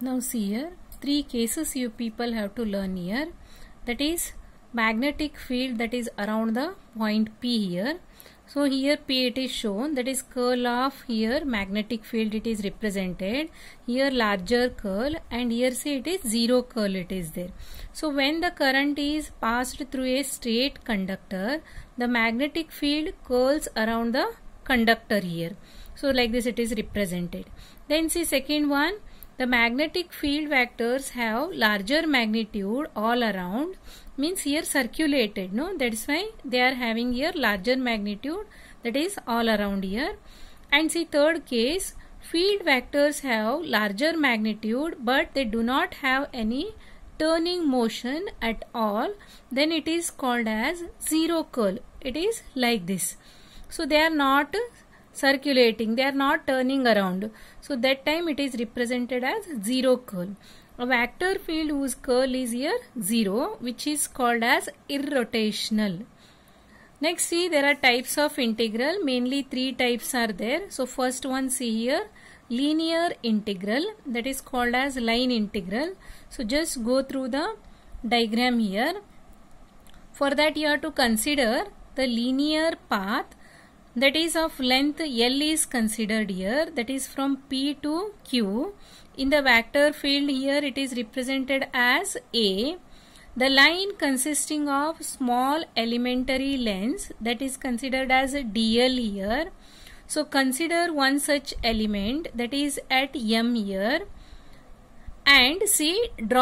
Now see here, three cases you people have to learn here. That is magnetic field that is around the point P here. So here P it is shown that is curl of here magnetic field it is represented here larger curl and here see it is zero curl it is there. So when the current is passed through a straight conductor the magnetic field curls around the conductor here. So like this it is represented. Then see second one the magnetic field vectors have larger magnitude all around means here circulated no that's why they are having here larger magnitude that is all around here and see third case field vectors have larger magnitude but they do not have any turning motion at all then it is called as zero curl it is like this so they are not circulating they are not turning around so that time it is represented as zero curl a vector field whose curl is here zero which is called as irrotational next see there are types of integral mainly three types are there so first one see here linear integral that is called as line integral so just go through the diagram here for that you have to consider the linear path that is of length L is considered here that is from P to Q. In the vector field here it is represented as A. The line consisting of small elementary lens that is considered as DL here. So consider one such element that is at M here and see draw